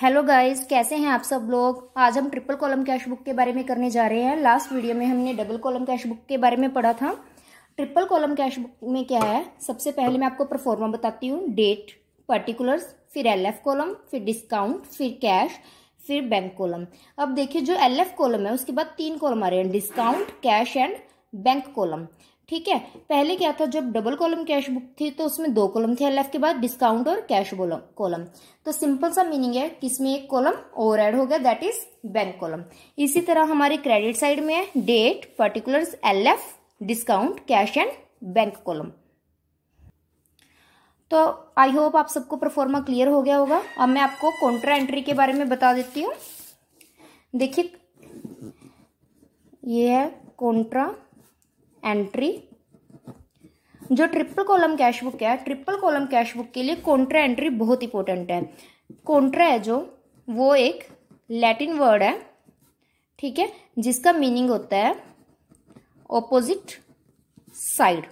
hello guys कैसे हैं आप सब लोग आज हम ट्रिपल कॉलम कैश बुक के बारे में करने जा रहे हैं लास्ट वीडियो में हमने डबल कॉलम कैश बुक के बारे में पढ़ा था ट्रिपल कॉलम कैश बुक में क्या है सबसे पहले मैं आपको परफॉर्मा बताती हूँ डेट पर्टिकुलर्स फिर एल कॉलम फिर डिस्काउंट फिर कैश फिर बैंक कॉलम अब देखिए जो एल कॉलम है उसके बाद तीन कॉलम आ रहे हैं discount cash and bank column ठीक है पहले क्या था जब डबल कॉलम कैश बुक थी तो उसमें दो कॉलम थे एल के बाद डिस्काउंट और कैश कॉलम तो सिंपल सा मीनिंग है कि इसमें एक कॉलम ओवर एड हो गया दैट इज बैंक कॉलम इसी तरह हमारे क्रेडिट साइड में है date particulars L discount cash and bank column तो आई होप आप सबको परफॉर्मा क्लियर हो गया होगा अब मैं आपको कॉन्ट्रा एंट्री के बारे में बता देती हूँ देखिए ये है कॉन्ट्रा एंट्री जो ट्रिपल कॉलम कैश बुक है ट्रिपल कॉलम कैश बुक के लिए कॉन्ट्रा एंट्री बहुत इंपॉर्टेंट है कॉन्ट्रा है जो वो एक लैटिन वर्ड है ठीक है जिसका मीनिंग होता है ऑपोजिट साइड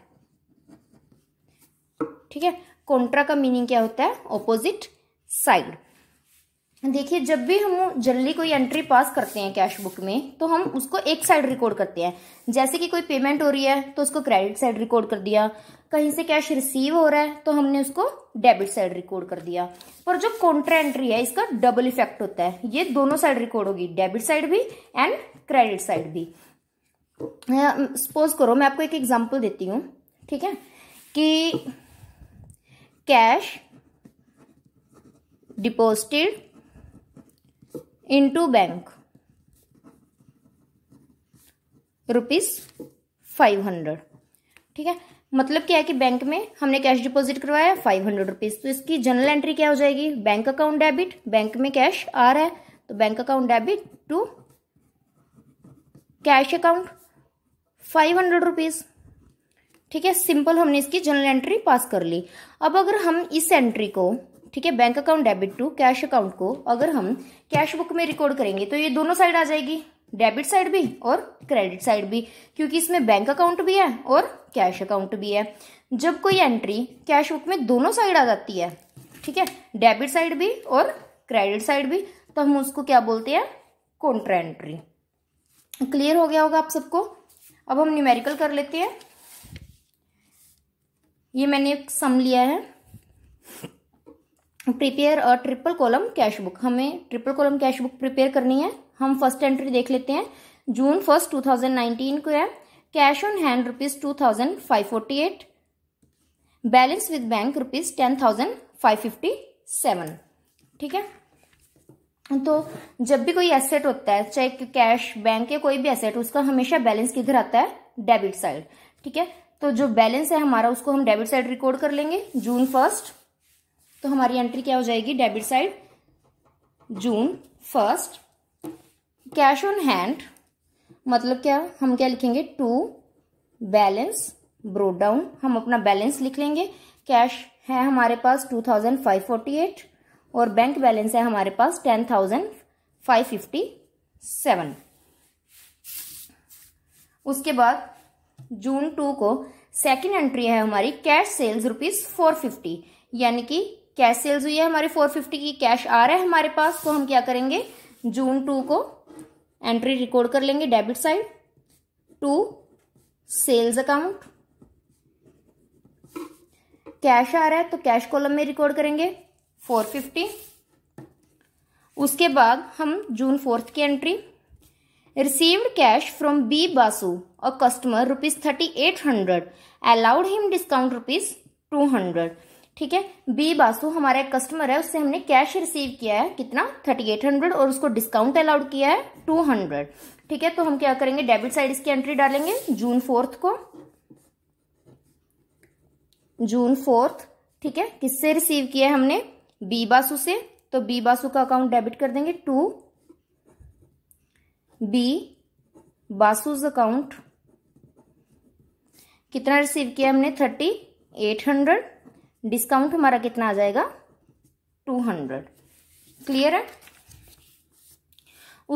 ठीक है कॉन्ट्रा का मीनिंग क्या होता है ऑपोजिट साइड देखिए जब भी हम जल्दी कोई एंट्री पास करते हैं कैश बुक में तो हम उसको एक साइड रिकॉर्ड करते हैं जैसे कि कोई पेमेंट हो रही है तो उसको क्रेडिट साइड रिकॉर्ड कर दिया कहीं से कैश रिसीव हो रहा है तो हमने उसको डेबिट साइड रिकॉर्ड कर दिया पर जो कॉन्ट्रा एंट्री है इसका डबल इफेक्ट होता है ये दोनों साइड रिकॉर्ड होगी डेबिट साइड भी एंड क्रेडिट साइड भी सपोज करो मैं आपको एक एग्जाम्पल देती हूँ ठीक है कि cash deposited into bank rupees five hundred ठीक है मतलब क्या है कि बैंक में हमने कैश डिपॉजिट करवाया फाइव हंड्रेड रुपीज तो इसकी जनरल एंट्री क्या हो जाएगी बैंक अकाउंट डेबिट बैंक में कैश आ रहा है तो bank account debit to cash account five hundred rupees ठीक है सिंपल हमने इसकी जनरल एंट्री पास कर ली अब अगर हम इस एंट्री को ठीक है bank account debit to cash account को अगर हम कैश बुक में रिकॉर्ड करेंगे तो ये दोनों साइड आ जाएगी डेबिट साइड भी और क्रेडिट साइड भी क्योंकि इसमें बैंक अकाउंट भी है और कैश अकाउंट भी है जब कोई एंट्री कैश बुक में दोनों साइड आ जाती है ठीक है डेबिट साइड भी और क्रेडिट साइड भी तो हम उसको क्या बोलते हैं कॉन्ट्रा एंट्री क्लियर हो गया होगा आप सबको अब हम न्यूमेरिकल कर लेते हैं ये मैंने एक सम लिया है prepare a triple column cash book हमें triple column cash book prepare करनी है हम फर्स्ट एंट्री देख लेते हैं June first two thousand nineteen को है cash on hand rupees two thousand five forty eight balance with bank rupees ten thousand five fifty seven ठीक है तो जब भी कोई एसेट होता है चाहे कैश बैंक या कोई भी एसेट उसका हमेशा बैलेंस किधर आता है डेबिट साइड ठीक है तो जो बैलेंस है हमारा उसको हम डेबिट साइड रिकॉर्ड कर लेंगे जून फर्स्ट तो हमारी एंट्री क्या हो जाएगी debit side June first cash on hand मतलब क्या हम क्या लिखेंगे टू बैलेंस ब्रोड डाउन हम अपना बैलेंस लिख लेंगे कैश है हमारे पास two thousand five forty eight और बैंक बैलेंस है हमारे पास ten thousand five fifty seven उसके बाद जून टू को सेकेंड एंट्री है हमारी cash sales rupees four fifty यानी कि कैश सेल्स हुई है हमारे 450 की कैश आ रहा है हमारे पास तो हम क्या करेंगे जून टू को एंट्री रिकॉर्ड कर लेंगे debit side to sales account cash आ रहा है तो कैश कॉलम में रिकॉर्ड करेंगे 450 उसके बाद हम जून फोर्थ की entry received cash from B Basu और customer rupees thirty eight hundred allowed him discount rupees two hundred ठीक है बी बासु हमारा एक कस्टमर है उससे हमने कैश रिसीव किया है कितना थर्टी एट हंड्रेड और उसको डिस्काउंट अलाउड किया है टू हंड्रेड ठीक है तो हम क्या करेंगे डेबिट साइड इसकी एंट्री डालेंगे जून फोर्थ को जून फोर्थ ठीक है किससे रिसीव किया है हमने बी बासु से तो बी बासु का अकाउंट डेबिट कर देंगे टू बी बासुज अकाउंट कितना रिसीव किया हमने थर्टी एट हंड्रेड डिस्काउंट हमारा कितना आ जाएगा टू हंड्रेड क्लियर है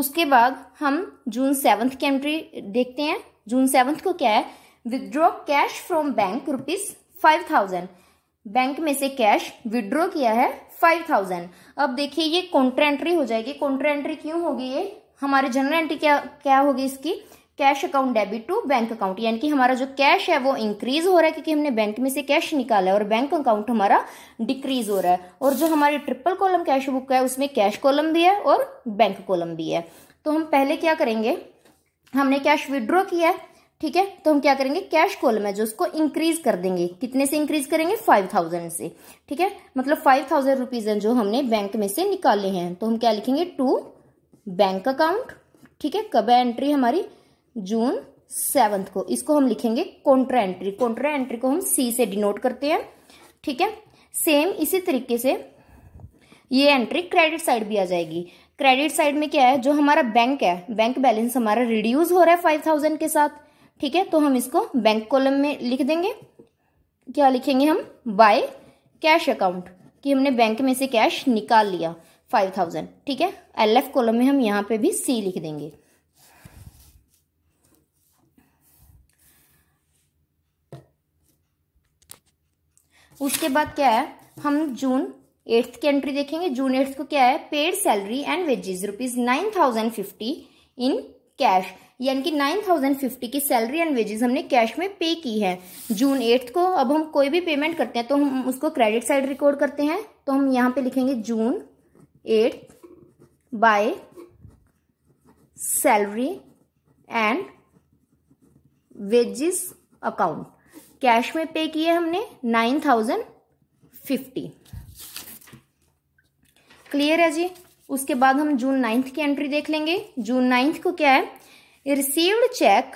उसके बाद हम जून सेवंथ की एंट्री देखते हैं जून सेवंथ को क्या है withdraw cash from bank rupees five thousand bank में से कैश विदड्रॉ किया है फाइव थाउजेंड अब देखिए ये कॉन्ट्रा एंट्री हो जाएगी कॉन्ट्रा एंट्री क्यों होगी ये हमारे जनरल एंट्री क्या क्या होगी इसकी cash account debit to bank account यानी कि हमारा जो कैश है वो इंक्रीज हो रहा है क्योंकि हमने बैंक में से कैश निकाला है और बैंक अकाउंट हमारा डिक्रीज हो रहा है और जो हमारी ट्रिपल कॉलम कैश बुक है उसमें कैश कॉलम भी है और बैंक कॉलम भी है तो हम पहले क्या करेंगे हमने कैश विड्रॉ किया है ठीक है तो हम क्या करेंगे कैश कॉलम है जो उसको इंक्रीज कर देंगे कितने से इंक्रीज करेंगे फाइव थाउजेंड से ठीक है मतलब फाइव थाउजेंड रुपीज है जो हमने बैंक में से निकाले हैं तो हम क्या लिखेंगे टू बैंक अकाउंट ठीक है कब है एंट्री हमारी जून सेवंथ को इसको हम लिखेंगे कॉन्ट्रा एंट्री कॉन्ट्रा एंट्री को हम सी से डिनोट करते हैं ठीक है सेम इसी तरीके से ये एंट्री क्रेडिट साइड भी आ जाएगी क्रेडिट साइड में क्या है जो हमारा बैंक है बैंक बैलेंस हमारा रिड्यूस हो रहा है फाइव थाउजेंड के साथ ठीक है तो हम इसको बैंक कॉलम में लिख देंगे क्या लिखेंगे हम बाय कैश अकाउंट कि हमने बैंक में से कैश निकाल लिया फाइव थाउजेंड ठीक है एल एफ कॉलम में हम यहाँ पे भी सी लिख देंगे उसके बाद क्या है हम जून एट्थ की एंट्री देखेंगे जून एट्थ को क्या है paid salary and wages rupees nine thousand fifty in cash यानी कि नाइन थाउजेंड फिफ्टी की सैलरी एंड वेजेस हमने कैश में पे की है जून एट्थ को अब हम कोई भी पेमेंट करते हैं तो हम उसको क्रेडिट साइड रिकॉर्ड करते हैं तो हम यहाँ पे लिखेंगे June eighth by salary and wages account cash में पे किए हमने नाइन थाउजेंड फिफ्टी क्लियर है जी उसके बाद हम जून नाइन्थ की एंट्री देख लेंगे जून नाइन्थ को क्या है received cheque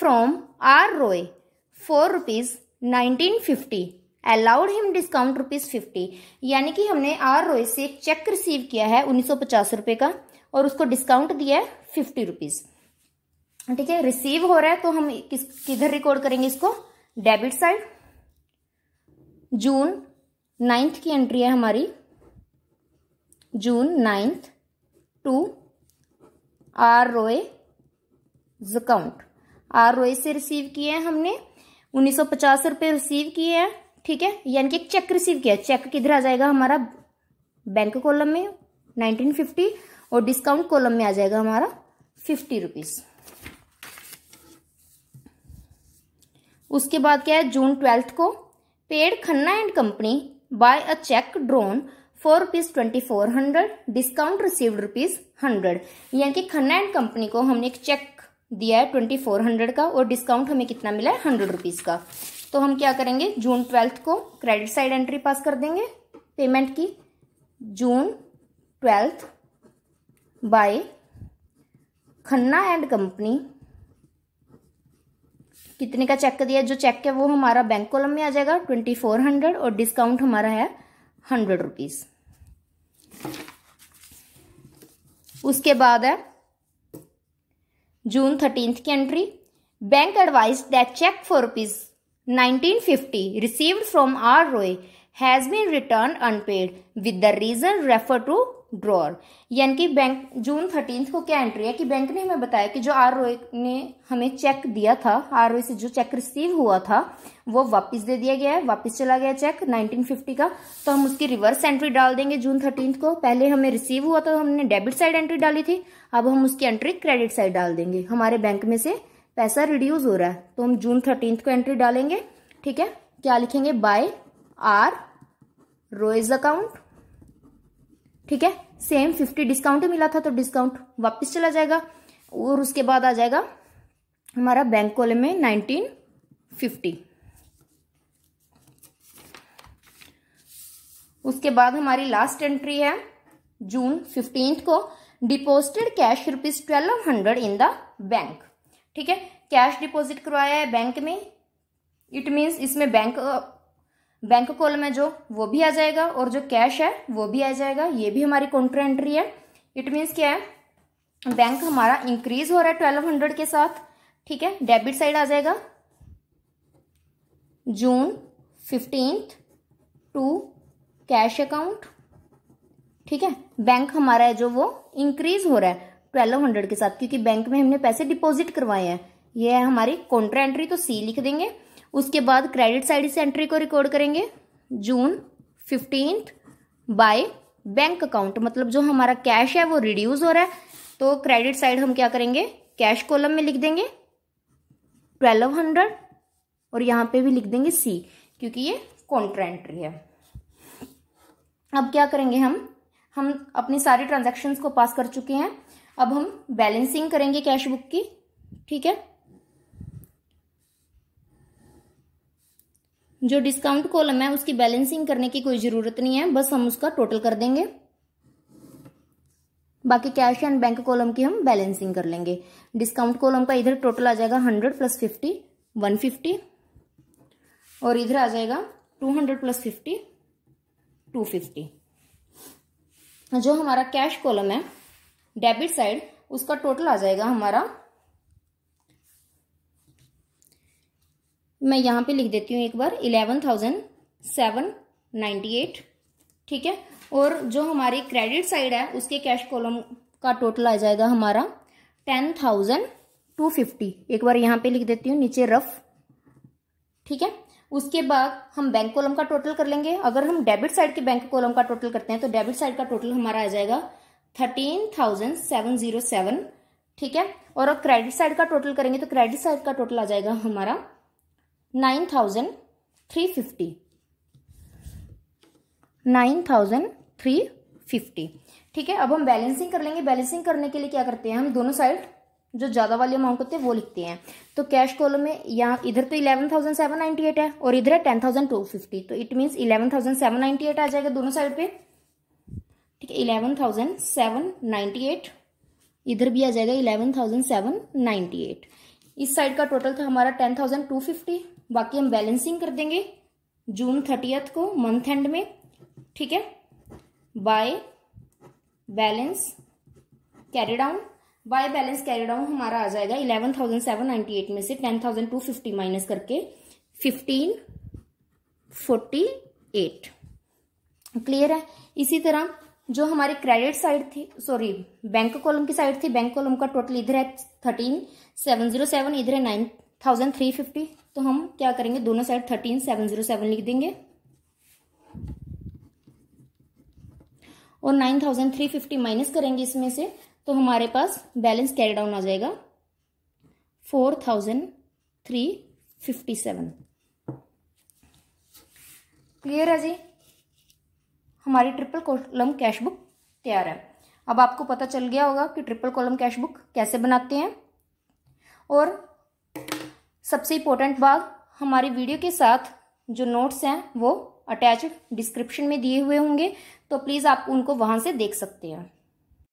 from R Roy for rupees nineteen fifty allowed him discount rupees fifty यानी कि हमने आर रोय से एक चेक रिसीव किया है उन्नीस सौ पचास रुपए का और उसको डिस्काउंट दिया है फिफ्टी रुपीज ठीक है रिसीव हो रहा है तो हम किस किधर रिकॉर्ड करेंगे इसको डेबिट साइड जून नाइन्थ की एंट्री है हमारी June ninth to R Roy account R Roy से रिसीव किए हैं हमने उन्नीस सौ पचास रुपए रिसीव किए हैं ठीक है यानी कि एक चेक रिसीव किया चेक किधर आ जाएगा हमारा बैंक कॉलम में नाइनटीन फिफ्टी और डिस्काउंट कॉलम में आ जाएगा हमारा फिफ्टी रुपीज़ उसके बाद क्या है जून ट्वेल्थ को paid Khanna and company by a cheque drawn for rupees twenty four hundred discount received rupees hundred यानी कि खन्ना एंड कंपनी को हमने एक चेक दिया है ट्वेंटी फोर हंड्रेड का और डिस्काउंट हमें कितना मिला है हंड्रेड रुपीज़ का तो हम क्या करेंगे जून ट्वेल्थ को क्रेडिट साइड एंट्री पास कर देंगे पेमेंट की June twelfth by Khanna and company कितने का चेक दिया जो चेक है वो हमारा बैंक कॉलम में आ जाएगा ट्वेंटी फोर हंड्रेड और डिस्काउंट हमारा है हंड्रेड रुपीज़ उसके बाद है जून थर्टींथ की entry bank advise that cheque for rupees nineteen fifty received from R Roy has been return unpaid with the reason refer to drawer यानी कि बैंक जून thirteen को क्या एंट्री है कि बैंक ने हमें बताया कि जो आर ने हमें चेक दिया था आर से जो चेक रिसीव हुआ था वो वापस दे दिया गया है वापस चला गया चेक 1950 का तो हम उसकी रिवर्स एंट्री डाल देंगे जून थर्टीन को पहले हमें रिसीव हुआ तो हमने डेबिट साइड एंट्री डाली थी अब हम उसकी एंट्री क्रेडिट साइड डाल देंगे हमारे बैंक में से पैसा रिड्यूज हो रहा है तो हम जून थर्टीन को एंट्री डालेंगे ठीक है क्या लिखेंगे बाय आर रोइज अकाउंट ठीक है सेम फिफ्टी डिस्काउंट ही मिला था तो डिस्काउंट वापस चला जाएगा और उसके बाद आ जाएगा हमारा बैंक कॉलम में नाइनटीन फिफ्टी उसके बाद हमारी लास्ट एंट्री है जून फिफ्टींथ को deposited cash rupees twelve hundred in the bank ठीक है कैश डिपॉजिट करवाया है बैंक में इट मीन्स इसमें बैंक बैंक कॉलम है जो वो भी आ जाएगा और जो कैश है वो भी आ जाएगा ये भी हमारी काउंटर एंट्री है इट मीन्स क्या है बैंक हमारा इंक्रीज हो रहा है ट्वेल्व हंड्रेड के साथ ठीक है डेबिट साइड आ जाएगा June fifteenth to cash account ठीक है बैंक हमारा है जो वो इंक्रीज हो रहा है ट्वेल्व हंड्रेड के साथ क्योंकि बैंक में हमने पैसे डिपोजिट करवाए हैं ये है हमारी कॉन्ट्रा एंट्री तो सी लिख देंगे उसके बाद क्रेडिट साइड इस एंट्री को रिकॉर्ड करेंगे June fifteen by bank account मतलब जो हमारा कैश है वो रिड्यूस हो रहा है तो क्रेडिट साइड हम क्या करेंगे कैश कॉलम में लिख देंगे ट्वेल्व हंड्रेड और यहाँ पे भी लिख देंगे सी क्योंकि ये कॉन्ट्रा एंट्री है अब क्या करेंगे हम हम अपनी सारी ट्रांजेक्शन को पास कर चुके हैं अब हम बैलेंसिंग करेंगे कैश बुक की ठीक है जो डिस्काउंट कॉलम है उसकी बैलेंसिंग करने की कोई ज़रूरत नहीं है बस हम उसका टोटल कर देंगे बाकी कैश एंड बैंक कॉलम की हम बैलेंसिंग कर लेंगे डिस्काउंट कॉलम का इधर टोटल आ जाएगा hundred plus fifty one fifty और इधर आ जाएगा two hundred plus fifty two fifty जो हमारा कैश कॉलम है डेबिट साइड उसका टोटल आ जाएगा हमारा मैं यहाँ पे लिख देती हूँ एक बार eleven thousand seven ninety eight ठीक है और जो हमारी क्रेडिट साइड है उसके कैश कॉलम का टोटल आ जाएगा हमारा टेन थाउजेंड टू फिफ्टी एक बार यहाँ पे लिख देती हूँ नीचे रफ ठीक है उसके बाद हम बैंक कॉलम का टोटल कर लेंगे अगर हम डेबिट साइड के बैंक कॉलम का टोटल करते हैं तो डेबिट साइड का टोटल हमारा आ जाएगा thirteen thousand seven zero seven ठीक है और अब क्रेडिट साइड का टोटल करेंगे तो क्रेडिट साइड का टोटल आ जाएगा हमारा nine thousand three fifty nine thousand three fifty ठीक है अब हम बैलेंसिंग कर लेंगे बैलेंसिंग करने के लिए क्या करते हैं हम दोनों साइड जो ज़्यादा वाले अमाउंट होते हैं वो लिखते हैं तो कैश कॉलम में यहाँ इधर तो eleven thousand seven ninety eight है और इधर है टेन थाउजेंड टू फिफ्टी तो it means eleven thousand seven ninety eight आ जाएगा दोनों साइड पे ठीक है eleven thousand seven ninety eight इधर भी आ जाएगा eleven thousand seven ninety eight इस साइड का टोटल था हमारा टेन थाउजेंड टू फिफ्टी बाकी हम बैलेंसिंग कर देंगे जून थर्टियथ को मंथ एंड में ठीक है by balance carry down by balance carry down हमारा आ जाएगा eleven thousand seven ninety eight में से ten thousand two fifty minus करके फिफ्टीन फोर्टी एट क्लियर है इसी तरह जो हमारे क्रेडिट साइड थी सॉरी बैंक कॉलम की साइड थी बैंक कॉलम का टोटल इधर है थर्टीन सेवन जीरो सेवन इधर है नाइन थाउजेंड थ्री फिफ्टी तो हम क्या करेंगे दोनों side thirteen seven zero seven लिख देंगे और nine thousand three fifty minus करेंगे इसमें से तो हमारे पास बैलेंस कैरी डाउन आ जाएगा four thousand three fifty seven clear है जी हमारी ट्रिपल कॉलम कैश बुक तैयार है अब आपको पता चल गया होगा कि ट्रिपल कॉलम कैश बुक कैसे बनाते हैं और सबसे इम्पोर्टेंट बात हमारी वीडियो के साथ जो नोट्स हैं वो अटैच डिस्क्रिप्शन में दिए हुए होंगे तो प्लीज़ आप उनको वहाँ से देख सकते हैं